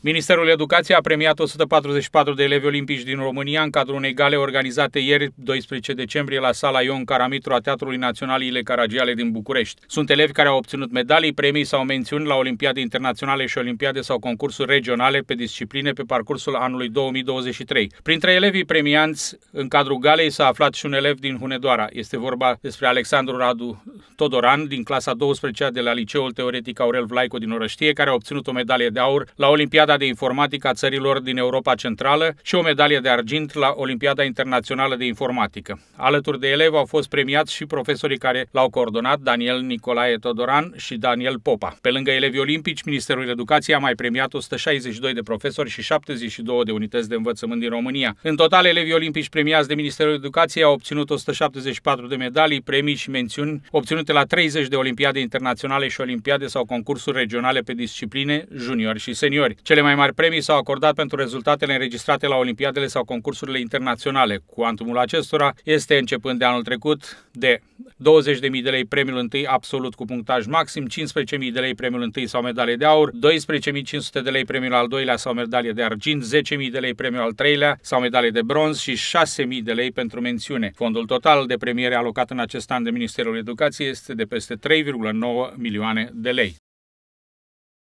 Ministerul Educației a premiat 144 de elevi olimpici din România în cadrul unei gale organizate ieri, 12 decembrie, la sala Ion Caramitru a Teatrului Național Ile Caragiale din București. Sunt elevi care au obținut medalii, premii sau mențiuni la Olimpiade internaționale și Olimpiade sau concursuri regionale pe discipline pe parcursul anului 2023. Printre elevii premianți în cadrul galei s-a aflat și un elev din Hunedoara. Este vorba despre Alexandru Radu Todoran din clasa 12 de la Liceul Teoretic Aurel Vlaicu din Orăștie, care a obținut o medalie de aur la Olimpiada Olimpiada de Informatică a țărilor din Europa Centrală și o medalie de argint la Olimpiada Internațională de Informatică. Alături de elevi au fost premiați și profesorii care l-au coordonat, Daniel Nicolae Todoran și Daniel Popa. Pe lângă elevii olimpici, Ministerul Educației a mai premiat 162 de profesori și 72 de unități de învățământ din România. În total, elevii olimpici premiați de Ministerul Educației au obținut 174 de medalii, premii și mențiuni obținute la 30 de olimpiade internaționale și olimpiade sau concursuri regionale pe discipline, juniori și seniori. Cele cele mai mari premii s-au acordat pentru rezultatele înregistrate la olimpiadele sau concursurile internaționale. Cuantumul acestora este începând de anul trecut de 20.000 de lei premiul întâi absolut cu punctaj maxim, 15.000 de lei premiul întâi sau medalie de aur, 12.500 de lei premiul al doilea sau medalie de argint, 10.000 de lei premiul al treilea sau medalie de bronz și 6.000 de lei pentru mențiune. Fondul total de premiere alocat în acest an de Ministerul Educației este de peste 3,9 milioane de lei.